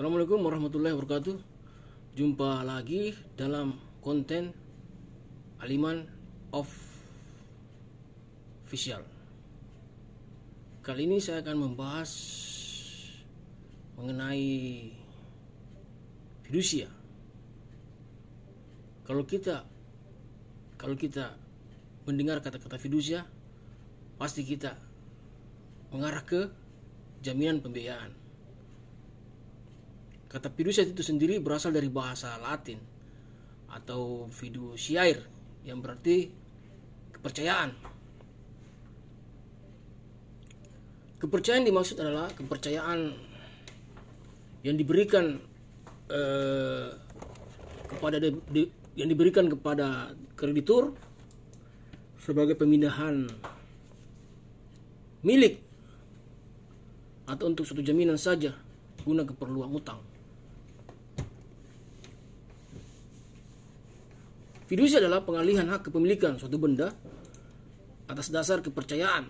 Assalamualaikum warahmatullahi wabarakatuh Jumpa lagi dalam konten Aliman of Official. Kali ini saya akan membahas Mengenai Fidusia Kalau kita Kalau kita mendengar kata-kata fidusia Pasti kita mengarah ke jaminan pembiayaan Kata fiduciat itu sendiri berasal dari bahasa Latin atau fiduciair yang berarti kepercayaan. Kepercayaan dimaksud adalah kepercayaan yang diberikan eh, kepada de, de, yang diberikan kepada kreditur sebagai pemindahan milik atau untuk suatu jaminan saja guna keperluan utang. Fidusia adalah pengalihan hak kepemilikan suatu benda atas dasar kepercayaan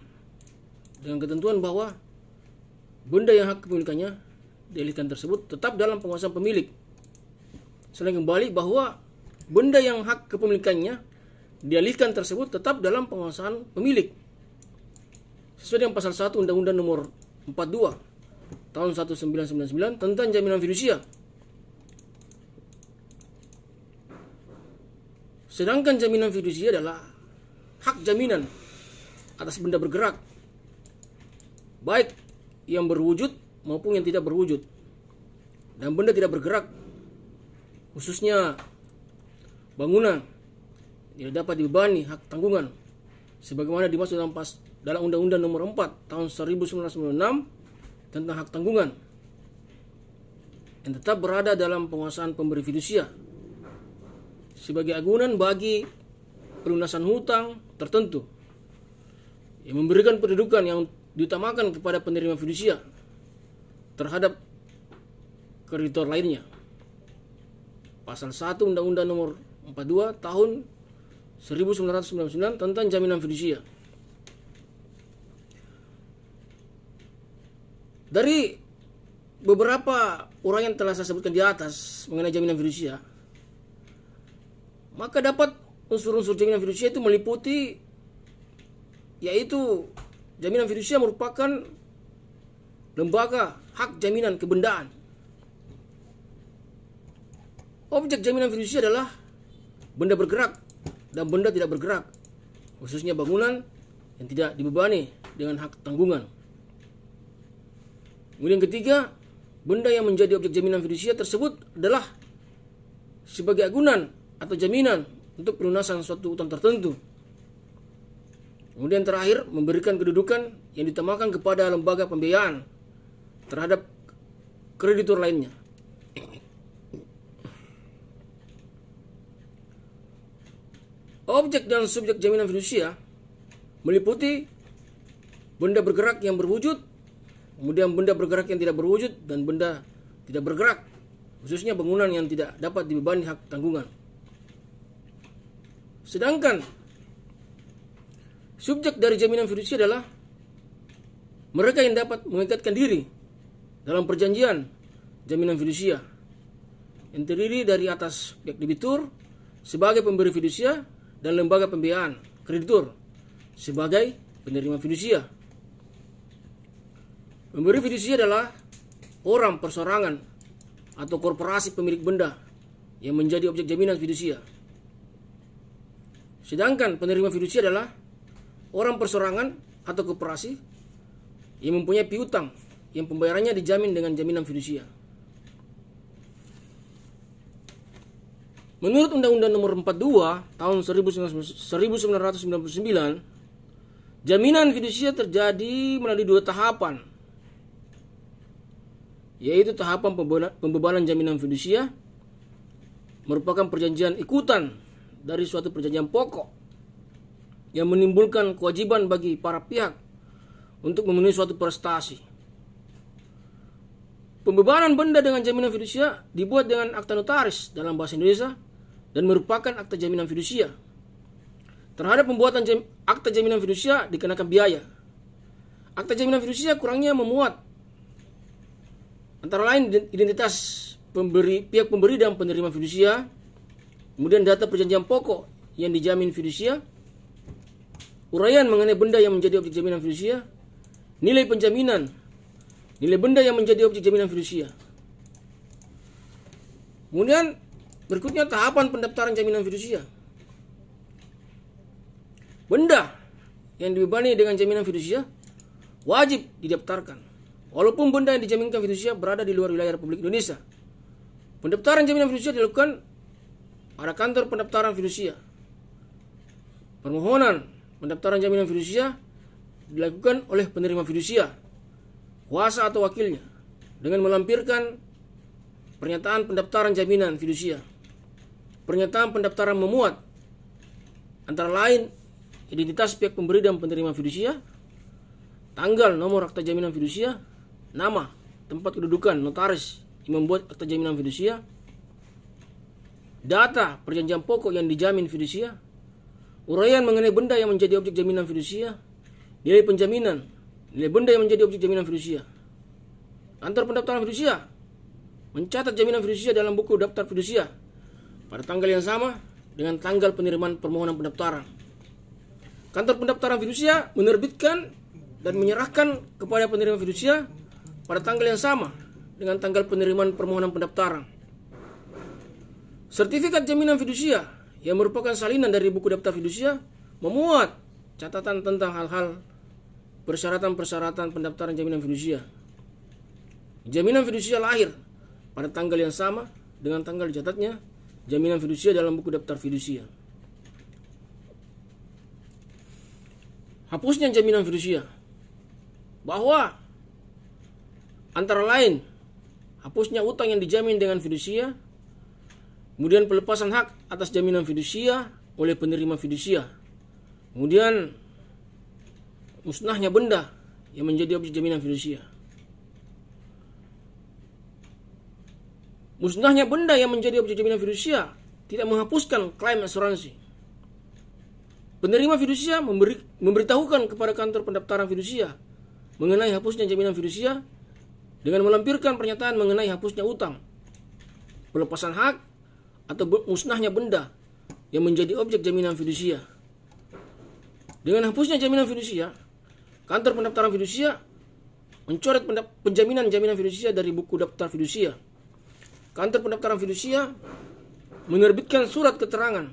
dengan ketentuan bahwa benda yang hak kepemilikannya dialihkan tersebut tetap dalam penguasaan pemilik. Selain kembali bahwa benda yang hak kepemilikannya dialihkan tersebut tetap dalam penguasaan pemilik. Sesuai dengan pasal 1 Undang-Undang nomor 42 tahun 1999 tentang jaminan fidusia Sedangkan jaminan fidusia adalah hak jaminan atas benda bergerak, baik yang berwujud maupun yang tidak berwujud. Dan benda tidak bergerak, khususnya bangunan, tidak dapat dibebani hak tanggungan. Sebagaimana dimaksud dalam pas dalam Undang-Undang Nomor 4 Tahun 1996 tentang hak tanggungan yang tetap berada dalam penguasaan pemberi fidusia sebagai agunan bagi pelunasan hutang tertentu yang memberikan pendudukan yang diutamakan kepada penerima fidusia terhadap kreditor lainnya. Pasal 1 Undang-Undang Nomor 42 Tahun 1999 tentang jaminan fidusia. Dari beberapa orang yang telah saya sebutkan di atas mengenai jaminan fidusia, maka dapat unsur-unsur jaminan fidusia itu meliputi yaitu jaminan fidusia merupakan lembaga hak jaminan kebendaan. Objek jaminan fidusia adalah benda bergerak dan benda tidak bergerak, khususnya bangunan yang tidak dibebani dengan hak tanggungan. Kemudian ketiga, benda yang menjadi objek jaminan fidusia tersebut adalah sebagai agunan atau jaminan untuk pelunasan suatu utang tertentu. Kemudian terakhir, memberikan kedudukan yang ditemakan kepada lembaga pembiayaan terhadap kreditur lainnya. Objek dan subjek jaminan fidusia meliputi benda bergerak yang berwujud, kemudian benda bergerak yang tidak berwujud, dan benda tidak bergerak, khususnya bangunan yang tidak dapat dibebani hak tanggungan. Sedangkan subjek dari jaminan fidusia adalah mereka yang dapat mengikatkan diri dalam perjanjian jaminan fidusia yang terdiri dari atas pihak debitur sebagai pemberi fidusia dan lembaga pembiayaan kreditur sebagai penerima fidusia. Pemberi fidusia adalah orang persorangan atau korporasi pemilik benda yang menjadi objek jaminan fidusia. Sedangkan penerima fidusia adalah orang persorangan atau koperasi yang mempunyai piutang yang pembayarannya dijamin dengan jaminan fidusia. Menurut Undang-Undang Nomor 42 Tahun 1999, jaminan fidusia terjadi melalui dua tahapan, yaitu tahapan pembebanan jaminan fidusia merupakan perjanjian ikutan dari suatu perjanjian pokok yang menimbulkan kewajiban bagi para pihak untuk memenuhi suatu prestasi. Pembebanan benda dengan jaminan fidusia dibuat dengan akta notaris dalam bahasa Indonesia dan merupakan akta jaminan fidusia. Terhadap pembuatan jam, akta jaminan fidusia dikenakan biaya. Akta jaminan fidusia kurangnya memuat antara lain identitas pemberi pihak pemberi dan penerima fidusia, Kemudian data perjanjian pokok yang dijamin fidusia, uraian mengenai benda yang menjadi objek jaminan fidusia, nilai penjaminan, nilai benda yang menjadi objek jaminan fidusia. Kemudian berikutnya tahapan pendaftaran jaminan fidusia. Benda yang dibebani dengan jaminan fidusia wajib didaftarkan. Walaupun benda yang dijaminkan fidusia berada di luar wilayah Republik Indonesia. Pendaftaran jaminan fidusia dilakukan pada kantor pendaftaran fidusia. Permohonan pendaftaran jaminan fidusia dilakukan oleh penerima fidusia, kuasa atau wakilnya, dengan melampirkan pernyataan pendaftaran jaminan fidusia. Pernyataan pendaftaran memuat antara lain identitas pihak pemberi dan penerima fidusia, tanggal nomor akta jaminan fidusia, nama, tempat kedudukan notaris yang membuat akta jaminan fidusia, data perjanjian pokok yang dijamin fidusia, uraian mengenai benda yang menjadi objek jaminan fidusia, nilai penjaminan, nilai benda yang menjadi objek jaminan fidusia. Antar pendaftaran fidusia, mencatat jaminan fidusia dalam buku daftar fidusia pada tanggal yang sama dengan tanggal penerimaan permohonan pendaftaran. Kantor pendaftaran fidusia menerbitkan dan menyerahkan kepada penerima fidusia pada tanggal yang sama dengan tanggal penerimaan permohonan pendaftaran. Sertifikat jaminan fidusia yang merupakan salinan dari buku daftar fidusia memuat catatan tentang hal-hal persyaratan-persyaratan pendaftaran jaminan fidusia. Jaminan fidusia lahir pada tanggal yang sama dengan tanggal dicatatnya jaminan fidusia dalam buku daftar fidusia. Hapusnya jaminan fidusia bahwa antara lain hapusnya utang yang dijamin dengan fidusia Kemudian pelepasan hak atas jaminan fidusia oleh penerima fidusia. Kemudian musnahnya benda yang menjadi objek jaminan fidusia. Musnahnya benda yang menjadi objek jaminan fidusia tidak menghapuskan klaim asuransi. Penerima fidusia memberi, memberitahukan kepada kantor pendaftaran fidusia mengenai hapusnya jaminan fidusia dengan melampirkan pernyataan mengenai hapusnya utang. Pelepasan hak atau musnahnya benda yang menjadi objek jaminan fidusia. Dengan hapusnya jaminan fidusia, kantor pendaftaran fidusia mencoret penjaminan jaminan fidusia dari buku daftar fidusia. Kantor pendaftaran fidusia menerbitkan surat keterangan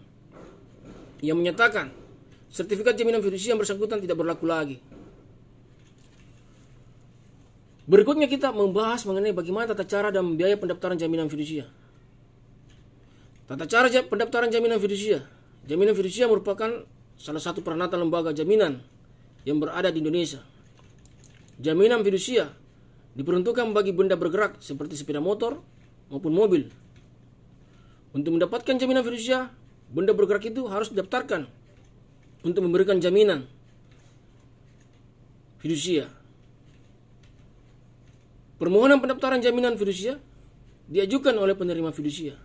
yang menyatakan sertifikat jaminan fidusia yang bersangkutan tidak berlaku lagi. Berikutnya kita membahas mengenai bagaimana tata cara dan biaya pendaftaran jaminan fidusia. Tata cara pendaftaran jaminan fidusia. Jaminan fidusia merupakan salah satu peranata lembaga jaminan yang berada di Indonesia. Jaminan fidusia diperuntukkan bagi benda bergerak seperti sepeda motor maupun mobil. Untuk mendapatkan jaminan fidusia, benda bergerak itu harus didaftarkan untuk memberikan jaminan fidusia. Permohonan pendaftaran jaminan fidusia diajukan oleh penerima fidusia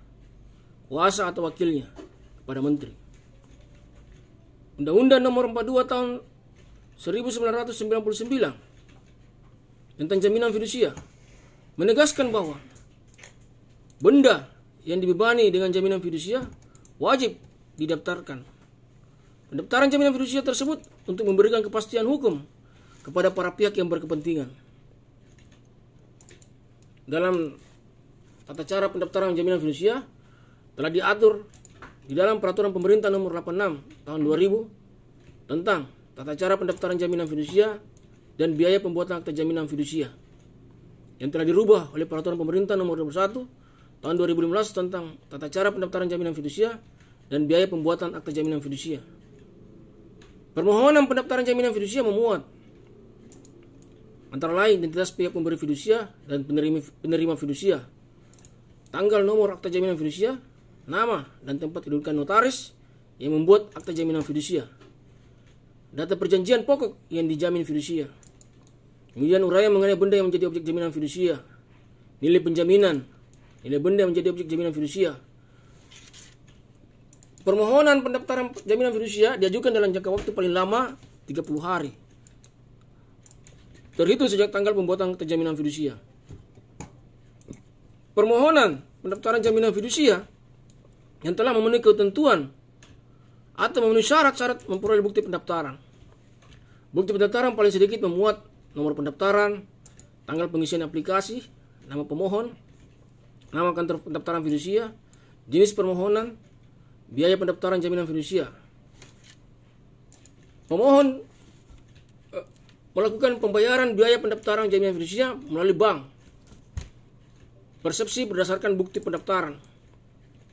penguasa atau wakilnya kepada menteri. Undang-Undang Nomor 42 Tahun 1999 tentang jaminan fidusia menegaskan bahwa benda yang dibebani dengan jaminan fidusia wajib didaftarkan. Pendaftaran jaminan fidusia tersebut untuk memberikan kepastian hukum kepada para pihak yang berkepentingan. Dalam tata cara pendaftaran jaminan fidusia, telah diatur di dalam peraturan pemerintah nomor 86 tahun 2000 tentang tata cara pendaftaran jaminan fidusia dan biaya pembuatan akta jaminan fidusia yang telah dirubah oleh peraturan pemerintah nomor 21 tahun 2015 tentang tata cara pendaftaran jaminan fidusia dan biaya pembuatan akta jaminan fidusia. Permohonan pendaftaran jaminan fidusia memuat antara lain identitas pihak pemberi fidusia dan penerima, penerima fidusia, tanggal nomor akta jaminan fidusia, nama dan tempat kedudukan notaris yang membuat akta jaminan fidusia, data perjanjian pokok yang dijamin fidusia, kemudian uraian mengenai benda yang menjadi objek jaminan fidusia, nilai penjaminan, nilai benda yang menjadi objek jaminan fidusia, Permohonan pendaftaran jaminan fidusia diajukan dalam jangka waktu paling lama 30 hari. Terhitung sejak tanggal pembuatan akta jaminan fidusia. Permohonan pendaftaran jaminan fidusia yang telah memenuhi ketentuan atau memenuhi syarat-syarat memperoleh bukti pendaftaran. Bukti pendaftaran paling sedikit memuat nomor pendaftaran, tanggal pengisian aplikasi, nama pemohon, nama kantor pendaftaran fidusia, jenis permohonan, biaya pendaftaran jaminan fidusia. Pemohon eh, melakukan pembayaran biaya pendaftaran jaminan fidusia melalui bank. Persepsi berdasarkan bukti pendaftaran.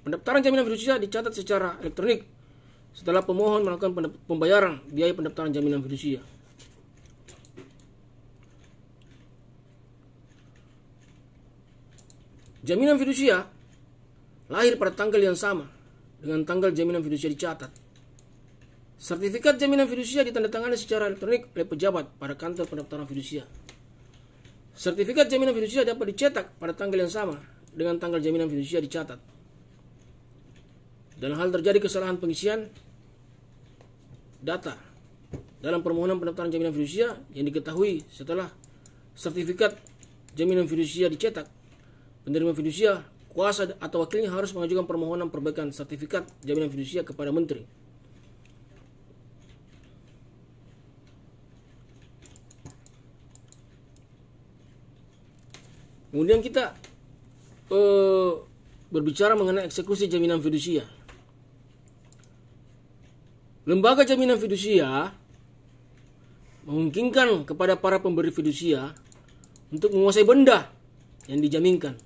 Pendaftaran jaminan fidusia dicatat secara elektronik setelah pemohon melakukan pembayaran biaya pendaftaran jaminan fidusia. Jaminan fidusia lahir pada tanggal yang sama dengan tanggal jaminan fidusia dicatat. Sertifikat jaminan fidusia ditandatangani secara elektronik oleh pejabat pada kantor pendaftaran fidusia. Sertifikat jaminan fidusia dapat dicetak pada tanggal yang sama dengan tanggal jaminan fidusia dicatat. Dan hal terjadi kesalahan pengisian data dalam permohonan pendaftaran jaminan fidusia yang diketahui setelah sertifikat jaminan fidusia dicetak, penerima fidusia, kuasa atau wakilnya harus mengajukan permohonan perbaikan sertifikat jaminan fidusia kepada menteri. Kemudian kita eh, berbicara mengenai eksekusi jaminan fidusia. Lembaga jaminan fidusia memungkinkan kepada para pemberi fidusia untuk menguasai benda yang dijaminkan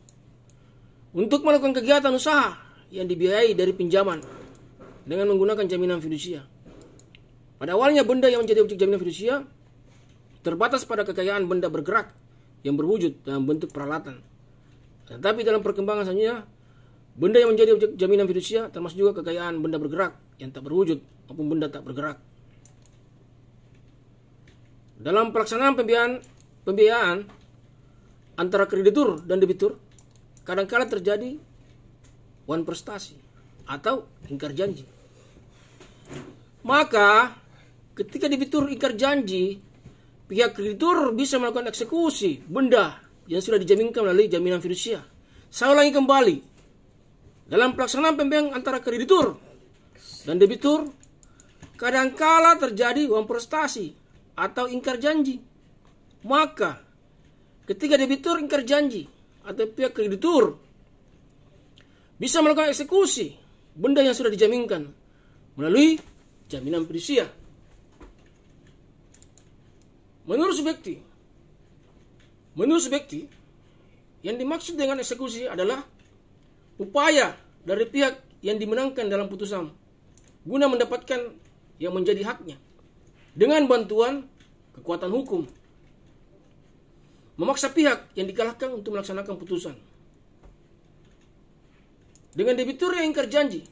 untuk melakukan kegiatan usaha yang dibiayai dari pinjaman dengan menggunakan jaminan fidusia. Pada awalnya benda yang menjadi objek jaminan fidusia terbatas pada kekayaan benda bergerak yang berwujud dalam bentuk peralatan. Tetapi dalam perkembangan selanjutnya, benda yang menjadi objek jaminan fidusia termasuk juga kekayaan benda bergerak yang tak berwujud apapun benda tak bergerak. Dalam pelaksanaan pembiayaan, pembiayaan antara kreditur dan debitur, kadangkala -kadang terjadi wan prestasi atau ingkar janji. Maka ketika debitur ingkar janji, pihak kreditur bisa melakukan eksekusi benda yang sudah dijaminkan melalui jaminan fidusia. Saya ulangi kembali. Dalam pelaksanaan pembiayaan antara kreditur dan debitur, Kadangkala terjadi uang prestasi atau ingkar janji. Maka ketika debitur ingkar janji atau pihak kreditur bisa melakukan eksekusi benda yang sudah dijaminkan melalui jaminan fidusia. Menurut subjekti, menurut subjekti yang dimaksud dengan eksekusi adalah upaya dari pihak yang dimenangkan dalam putusan guna mendapatkan yang menjadi haknya dengan bantuan kekuatan hukum. Memaksa pihak yang dikalahkan untuk melaksanakan putusan. Dengan debitur yang ingkar janji,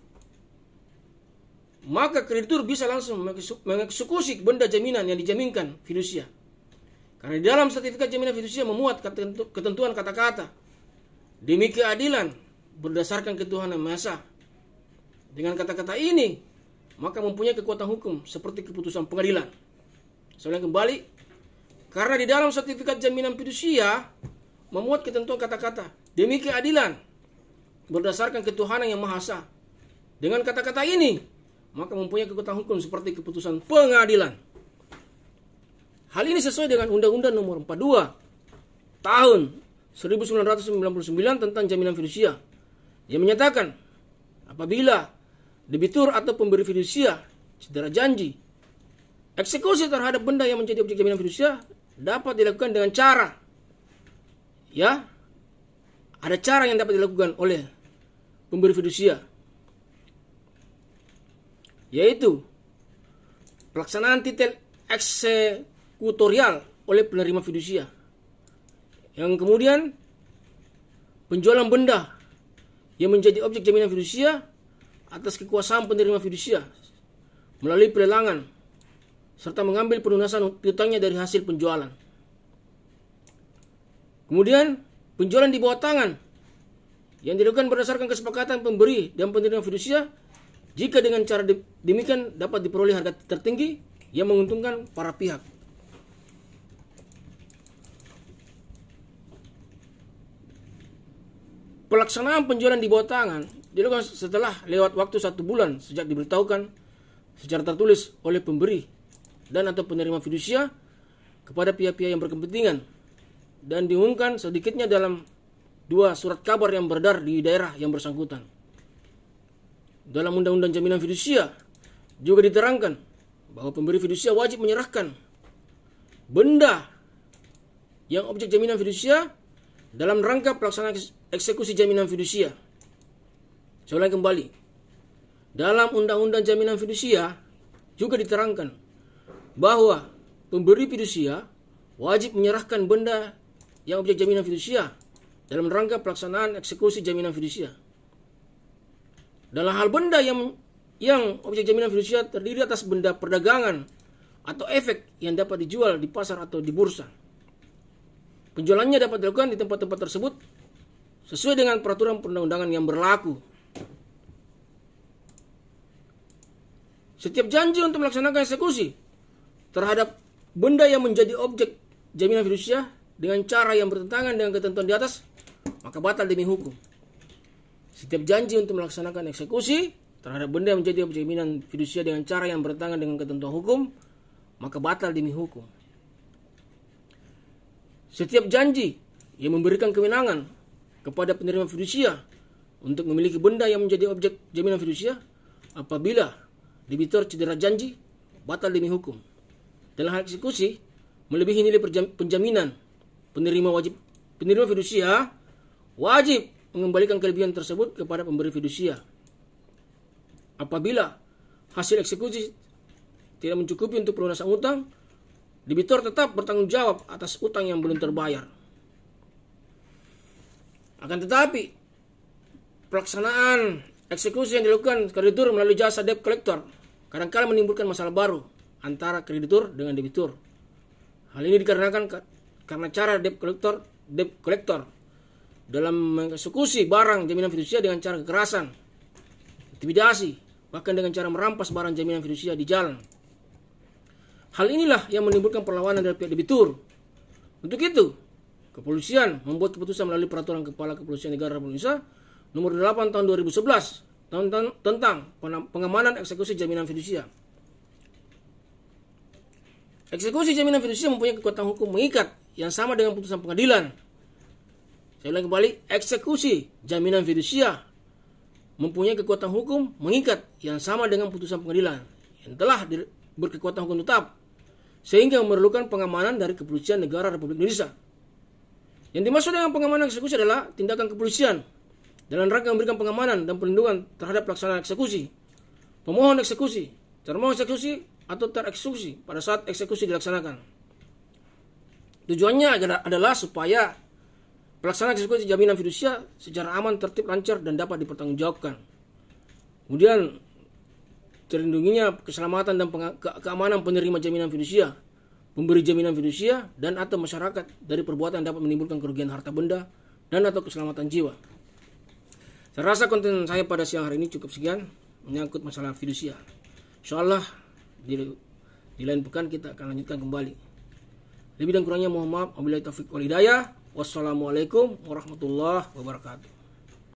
maka kreditur bisa langsung mengeksekusi benda jaminan yang dijaminkan fidusia. Karena di dalam sertifikat jaminan fidusia memuat ketentuan kata-kata demi keadilan berdasarkan ketuhanan masa. Dengan kata-kata ini, maka mempunyai kekuatan hukum seperti keputusan pengadilan. Soalnya kembali, karena di dalam sertifikat jaminan fidusia memuat ketentuan kata-kata demi keadilan berdasarkan ketuhanan yang maha esa. Dengan kata-kata ini, maka mempunyai kekuatan hukum seperti keputusan pengadilan. Hal ini sesuai dengan Undang-Undang Nomor 42 tahun 1999 tentang jaminan fidusia yang menyatakan apabila debitur atau pemberi fidusia cedera janji. Eksekusi terhadap benda yang menjadi objek jaminan fidusia dapat dilakukan dengan cara ya ada cara yang dapat dilakukan oleh pemberi fidusia yaitu pelaksanaan titel eksekutorial oleh penerima fidusia yang kemudian penjualan benda yang menjadi objek jaminan fidusia atas kekuasaan penerima fidusia melalui pelelangan serta mengambil penunasan piutangnya dari hasil penjualan. Kemudian penjualan di bawah tangan yang dilakukan berdasarkan kesepakatan pemberi dan penerima fidusia jika dengan cara demikian dapat diperoleh harga tertinggi yang menguntungkan para pihak. Pelaksanaan penjualan di bawah tangan dilakukan setelah lewat waktu satu bulan sejak diberitahukan secara tertulis oleh pemberi dan atau penerima fidusia kepada pihak-pihak yang berkepentingan dan diumumkan sedikitnya dalam dua surat kabar yang beredar di daerah yang bersangkutan. Dalam Undang-Undang Jaminan Fidusia juga diterangkan bahwa pemberi fidusia wajib menyerahkan benda yang objek jaminan fidusia dalam rangka pelaksanaan eksekusi jaminan fidusia saya ulangi kembali. Dalam Undang-Undang Jaminan Fidusia juga diterangkan bahwa pemberi fidusia wajib menyerahkan benda yang objek jaminan fidusia dalam rangka pelaksanaan eksekusi jaminan fidusia. Dalam hal benda yang yang objek jaminan fidusia terdiri atas benda perdagangan atau efek yang dapat dijual di pasar atau di bursa. Penjualannya dapat dilakukan di tempat-tempat tersebut sesuai dengan peraturan perundang-undangan yang berlaku Setiap janji untuk melaksanakan eksekusi terhadap benda yang menjadi objek jaminan fidusia dengan cara yang bertentangan dengan ketentuan di atas, maka batal demi hukum. Setiap janji untuk melaksanakan eksekusi terhadap benda yang menjadi objek jaminan fidusia dengan cara yang bertentangan dengan ketentuan hukum, maka batal demi hukum. Setiap janji yang memberikan kewenangan kepada penerima fidusia untuk memiliki benda yang menjadi objek jaminan fidusia apabila debitur cedera janji batal demi hukum. Dalam hal eksekusi melebihi nilai penjaminan penerima wajib penerima fidusia wajib mengembalikan kelebihan tersebut kepada pemberi fidusia. Apabila hasil eksekusi tidak mencukupi untuk pelunasan utang, debitur tetap bertanggung jawab atas utang yang belum terbayar. Akan tetapi, pelaksanaan eksekusi yang dilakukan kreditur melalui jasa debt collector kadangkala kala menimbulkan masalah baru antara kreditur dengan debitur. Hal ini dikarenakan karena cara debt collector, debt collector dalam mengeksekusi barang jaminan fidusia dengan cara kekerasan, intimidasi, bahkan dengan cara merampas barang jaminan fidusia di jalan. Hal inilah yang menimbulkan perlawanan dari pihak debitur. Untuk itu, kepolisian membuat keputusan melalui peraturan Kepala Kepolisian Negara Indonesia nomor 8 tahun 2011 tentang, tentang pengamanan eksekusi jaminan fidusia. Eksekusi jaminan fidusia mempunyai kekuatan hukum mengikat yang sama dengan putusan pengadilan. Saya ulang kembali, eksekusi jaminan fidusia mempunyai kekuatan hukum mengikat yang sama dengan putusan pengadilan yang telah berkekuatan hukum tetap sehingga memerlukan pengamanan dari kepolisian negara Republik Indonesia. Yang dimaksud dengan pengamanan eksekusi adalah tindakan kepolisian dalam rangka memberikan pengamanan dan perlindungan terhadap pelaksanaan eksekusi, pemohon eksekusi, termohon eksekusi, atau tereksekusi pada saat eksekusi dilaksanakan. Tujuannya adalah, supaya pelaksanaan eksekusi jaminan fidusia secara aman, tertib, lancar, dan dapat dipertanggungjawabkan. Kemudian terlindunginya keselamatan dan keamanan penerima jaminan fidusia, pemberi jaminan fidusia, dan atau masyarakat dari perbuatan yang dapat menimbulkan kerugian harta benda dan atau keselamatan jiwa. Saya rasa konten saya pada siang hari ini cukup sekian menyangkut masalah fidusia. Insya di, di lain pekan kita akan lanjutkan kembali. Lebih dan kurangnya mohon maaf. Wabillahi Taufik wal hidayah. Wassalamualaikum warahmatullahi wabarakatuh.